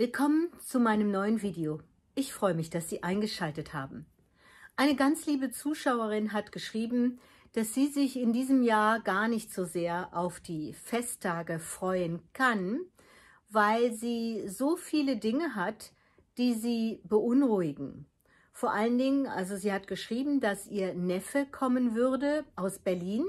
Willkommen zu meinem neuen Video. Ich freue mich, dass Sie eingeschaltet haben. Eine ganz liebe Zuschauerin hat geschrieben, dass sie sich in diesem Jahr gar nicht so sehr auf die Festtage freuen kann, weil sie so viele Dinge hat, die sie beunruhigen. Vor allen Dingen, also sie hat geschrieben, dass ihr Neffe kommen würde aus Berlin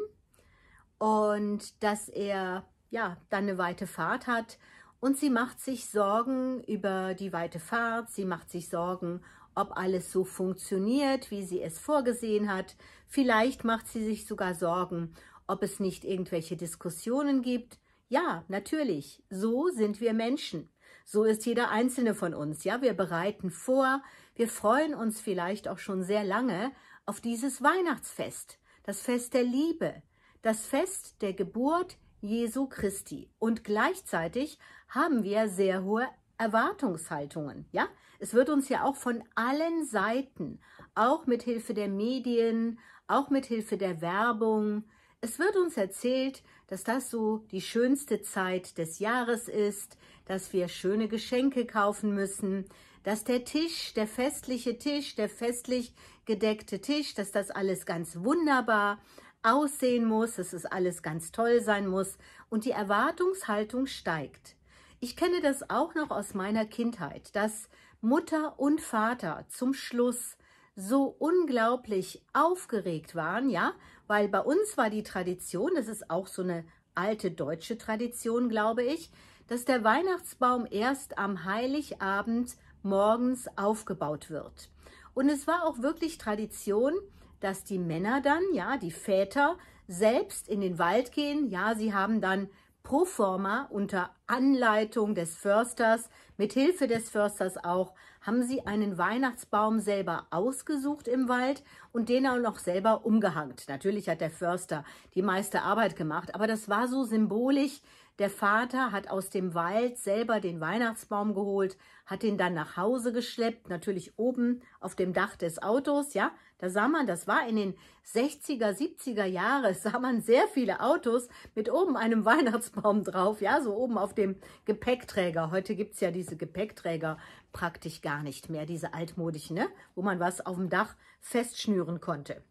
und dass er ja dann eine weite Fahrt hat und sie macht sich Sorgen über die weite Fahrt, sie macht sich Sorgen, ob alles so funktioniert, wie sie es vorgesehen hat. Vielleicht macht sie sich sogar Sorgen, ob es nicht irgendwelche Diskussionen gibt. Ja, natürlich, so sind wir Menschen. So ist jeder einzelne von uns. Ja, wir bereiten vor, wir freuen uns vielleicht auch schon sehr lange auf dieses Weihnachtsfest, das Fest der Liebe, das Fest der Geburt Jesu Christi. Und gleichzeitig haben wir sehr hohe Erwartungshaltungen. Ja, es wird uns ja auch von allen Seiten, auch mit Hilfe der Medien, auch mit Hilfe der Werbung, es wird uns erzählt, dass das so die schönste Zeit des Jahres ist, dass wir schöne Geschenke kaufen müssen, dass der Tisch, der festliche Tisch, der festlich gedeckte Tisch, dass das alles ganz wunderbar aussehen muss, dass es alles ganz toll sein muss und die Erwartungshaltung steigt. Ich kenne das auch noch aus meiner Kindheit, dass Mutter und Vater zum Schluss so unglaublich aufgeregt waren, ja, weil bei uns war die Tradition, das ist auch so eine alte deutsche Tradition, glaube ich, dass der Weihnachtsbaum erst am Heiligabend morgens aufgebaut wird. Und es war auch wirklich Tradition, dass die Männer dann, ja, die Väter selbst in den Wald gehen. Ja, sie haben dann pro forma unter Anleitung des Försters, mit Hilfe des Försters auch, haben sie einen Weihnachtsbaum selber ausgesucht im Wald und den auch noch selber umgehangt. Natürlich hat der Förster die meiste Arbeit gemacht, aber das war so symbolisch der Vater hat aus dem Wald selber den Weihnachtsbaum geholt, hat ihn dann nach Hause geschleppt, natürlich oben auf dem Dach des Autos, ja. Da sah man, das war in den 60er, 70er Jahren, sah man sehr viele Autos mit oben einem Weihnachtsbaum drauf, ja, so oben auf dem Gepäckträger. Heute gibt es ja diese Gepäckträger praktisch gar nicht mehr, diese altmodischen, ne? wo man was auf dem Dach festschnüren konnte.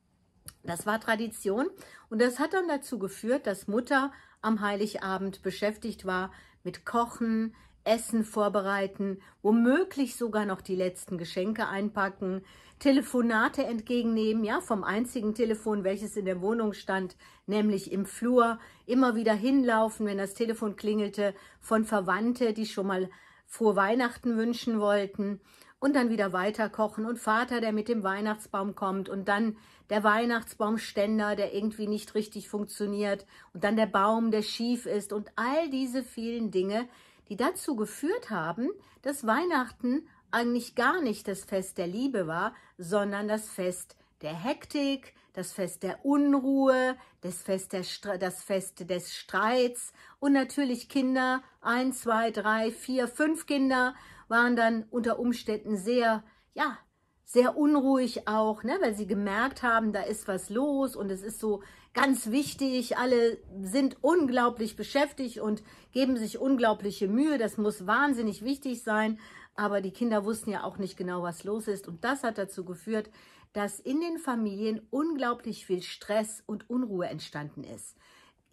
Das war Tradition und das hat dann dazu geführt, dass Mutter am Heiligabend beschäftigt war mit Kochen, Essen vorbereiten, womöglich sogar noch die letzten Geschenke einpacken, Telefonate entgegennehmen, ja, vom einzigen Telefon, welches in der Wohnung stand, nämlich im Flur, immer wieder hinlaufen, wenn das Telefon klingelte, von Verwandte, die schon mal frohe Weihnachten wünschen wollten und dann wieder weiterkochen und Vater, der mit dem Weihnachtsbaum kommt und dann der Weihnachtsbaumständer, der irgendwie nicht richtig funktioniert und dann der Baum, der schief ist und all diese vielen Dinge, die dazu geführt haben, dass Weihnachten eigentlich gar nicht das Fest der Liebe war, sondern das Fest der Hektik, das Fest der Unruhe, das Fest, der, das Fest des Streits und natürlich Kinder, ein, zwei, drei, vier, fünf Kinder waren dann unter Umständen sehr, ja, sehr unruhig auch, ne, weil sie gemerkt haben, da ist was los und es ist so ganz wichtig. Alle sind unglaublich beschäftigt und geben sich unglaubliche Mühe. Das muss wahnsinnig wichtig sein. Aber die Kinder wussten ja auch nicht genau, was los ist. Und das hat dazu geführt, dass in den Familien unglaublich viel Stress und Unruhe entstanden ist.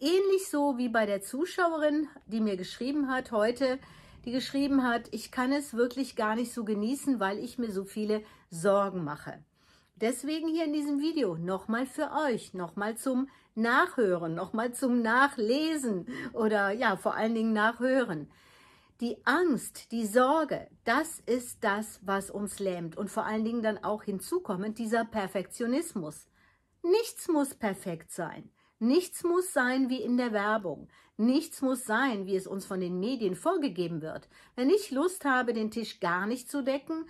Ähnlich so wie bei der Zuschauerin, die mir geschrieben hat heute, die geschrieben hat, ich kann es wirklich gar nicht so genießen, weil ich mir so viele Sorgen mache. Deswegen hier in diesem Video nochmal für euch, nochmal zum Nachhören, nochmal zum Nachlesen oder ja, vor allen Dingen Nachhören. Die Angst, die Sorge, das ist das, was uns lähmt und vor allen Dingen dann auch hinzukommend dieser Perfektionismus. Nichts muss perfekt sein. Nichts muss sein wie in der Werbung. Nichts muss sein, wie es uns von den Medien vorgegeben wird. Wenn ich Lust habe, den Tisch gar nicht zu decken,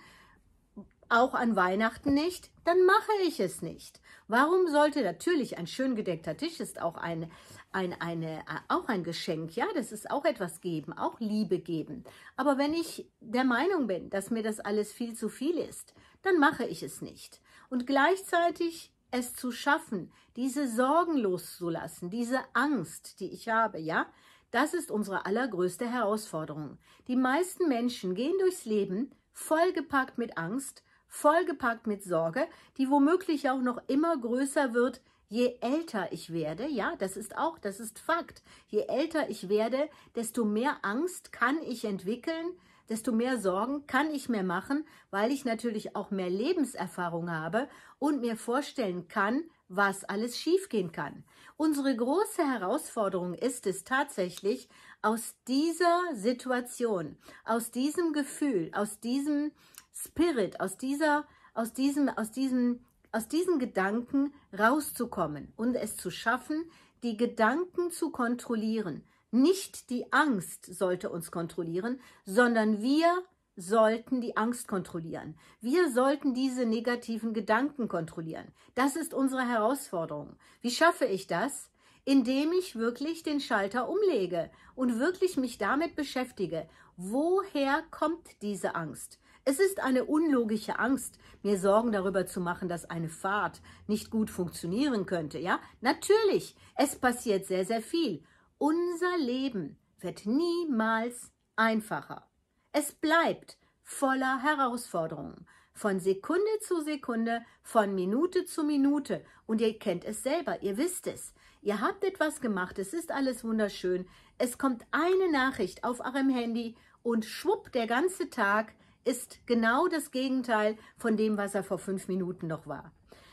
auch an Weihnachten nicht, dann mache ich es nicht. Warum sollte natürlich ein schön gedeckter Tisch ist auch ein, ein, eine, auch ein Geschenk, ja, das ist auch etwas geben, auch Liebe geben. Aber wenn ich der Meinung bin, dass mir das alles viel zu viel ist, dann mache ich es nicht. Und gleichzeitig es zu schaffen, diese Sorgen loszulassen, diese Angst, die ich habe, ja, das ist unsere allergrößte Herausforderung. Die meisten Menschen gehen durchs Leben vollgepackt mit Angst, vollgepackt mit Sorge, die womöglich auch noch immer größer wird, je älter ich werde, ja, das ist auch, das ist Fakt, je älter ich werde, desto mehr Angst kann ich entwickeln, desto mehr Sorgen kann ich mir machen, weil ich natürlich auch mehr Lebenserfahrung habe und mir vorstellen kann, was alles schiefgehen kann. Unsere große Herausforderung ist es tatsächlich, aus dieser Situation, aus diesem Gefühl, aus diesem Spirit, aus dieser, aus diesem, aus diesem, aus diesen Gedanken rauszukommen und es zu schaffen, die Gedanken zu kontrollieren, nicht die Angst sollte uns kontrollieren, sondern wir sollten die Angst kontrollieren. Wir sollten diese negativen Gedanken kontrollieren. Das ist unsere Herausforderung. Wie schaffe ich das? Indem ich wirklich den Schalter umlege und wirklich mich damit beschäftige. Woher kommt diese Angst? Es ist eine unlogische Angst, mir Sorgen darüber zu machen, dass eine Fahrt nicht gut funktionieren könnte, ja? Natürlich, es passiert sehr, sehr viel. Unser Leben wird niemals einfacher. Es bleibt voller Herausforderungen. Von Sekunde zu Sekunde, von Minute zu Minute. Und ihr kennt es selber, ihr wisst es. Ihr habt etwas gemacht, es ist alles wunderschön. Es kommt eine Nachricht auf eurem Handy und schwupp, der ganze Tag ist genau das Gegenteil von dem, was er vor fünf Minuten noch war.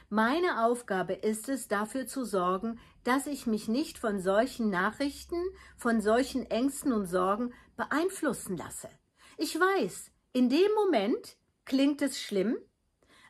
Meine Aufgabe ist es, dafür zu sorgen, dass ich mich nicht von solchen Nachrichten, von solchen Ängsten und Sorgen beeinflussen lasse. Ich weiß, in dem Moment klingt es schlimm,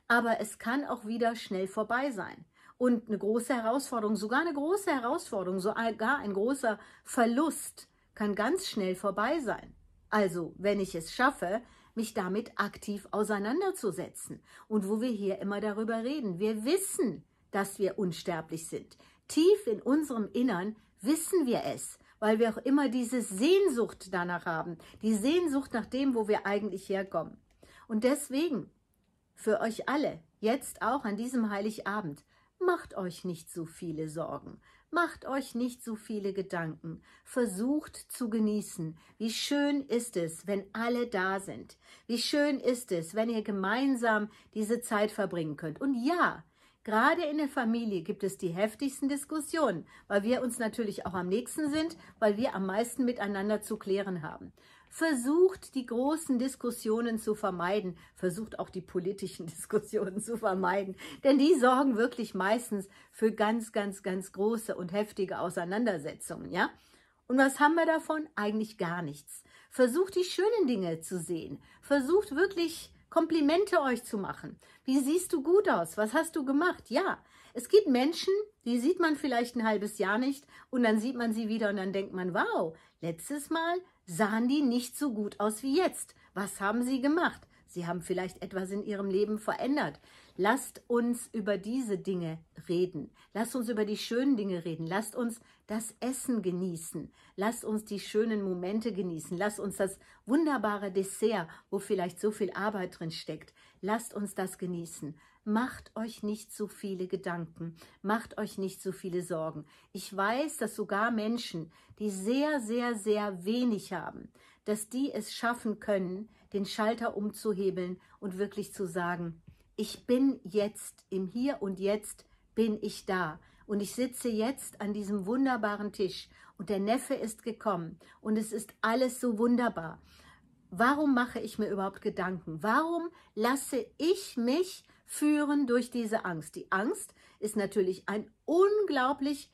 aber es kann auch wieder schnell vorbei sein. Und eine große Herausforderung, sogar eine große Herausforderung, sogar ein großer Verlust kann ganz schnell vorbei sein. Also, wenn ich es schaffe, mich damit aktiv auseinanderzusetzen. Und wo wir hier immer darüber reden. Wir wissen, dass wir unsterblich sind. Tief in unserem Innern wissen wir es, weil wir auch immer diese Sehnsucht danach haben, die Sehnsucht nach dem, wo wir eigentlich herkommen. Und deswegen für euch alle, jetzt auch an diesem Heiligabend, Macht euch nicht so viele Sorgen, macht euch nicht so viele Gedanken, versucht zu genießen. Wie schön ist es, wenn alle da sind. Wie schön ist es, wenn ihr gemeinsam diese Zeit verbringen könnt. Und ja, gerade in der Familie gibt es die heftigsten Diskussionen, weil wir uns natürlich auch am nächsten sind, weil wir am meisten miteinander zu klären haben versucht, die großen Diskussionen zu vermeiden, versucht auch die politischen Diskussionen zu vermeiden, denn die sorgen wirklich meistens für ganz, ganz, ganz große und heftige Auseinandersetzungen, ja? Und was haben wir davon? Eigentlich gar nichts. Versucht die schönen Dinge zu sehen, versucht wirklich Komplimente euch zu machen. Wie siehst du gut aus? Was hast du gemacht? Ja, es gibt Menschen, die sieht man vielleicht ein halbes Jahr nicht und dann sieht man sie wieder und dann denkt man, wow, letztes Mal sahen die nicht so gut aus wie jetzt. Was haben sie gemacht? Sie haben vielleicht etwas in ihrem Leben verändert. Lasst uns über diese Dinge reden. Lasst uns über die schönen Dinge reden. Lasst uns das Essen genießen. Lasst uns die schönen Momente genießen. Lasst uns das wunderbare Dessert, wo vielleicht so viel Arbeit drin steckt. Lasst uns das genießen macht euch nicht so viele Gedanken, macht euch nicht so viele Sorgen. Ich weiß, dass sogar Menschen, die sehr, sehr, sehr wenig haben, dass die es schaffen können, den Schalter umzuhebeln und wirklich zu sagen, ich bin jetzt im Hier und Jetzt bin ich da. Und ich sitze jetzt an diesem wunderbaren Tisch und der Neffe ist gekommen und es ist alles so wunderbar. Warum mache ich mir überhaupt Gedanken? Warum lasse ich mich führen durch diese Angst. Die Angst ist natürlich ein unglaublich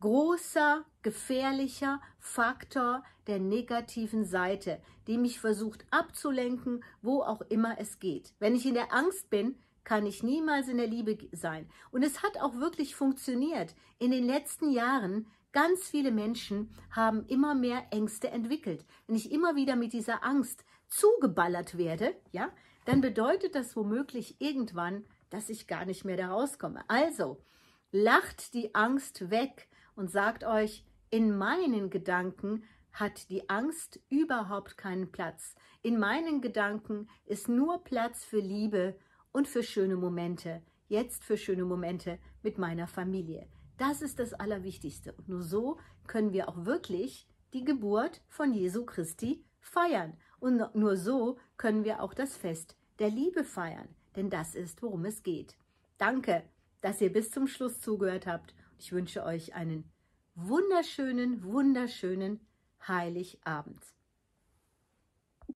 großer, gefährlicher Faktor der negativen Seite, die mich versucht abzulenken, wo auch immer es geht. Wenn ich in der Angst bin, kann ich niemals in der Liebe sein. Und es hat auch wirklich funktioniert. In den letzten Jahren ganz viele Menschen haben immer mehr Ängste entwickelt. Wenn ich immer wieder mit dieser Angst zugeballert werde, ja, dann bedeutet das womöglich irgendwann, dass ich gar nicht mehr da rauskomme. Also lacht die Angst weg und sagt euch, in meinen Gedanken hat die Angst überhaupt keinen Platz. In meinen Gedanken ist nur Platz für Liebe und für schöne Momente. Jetzt für schöne Momente mit meiner Familie. Das ist das Allerwichtigste. Und nur so können wir auch wirklich die Geburt von Jesu Christi feiern. Und nur so können wir auch das Fest der Liebe feiern, denn das ist, worum es geht. Danke, dass ihr bis zum Schluss zugehört habt. Ich wünsche euch einen wunderschönen, wunderschönen Heiligabend.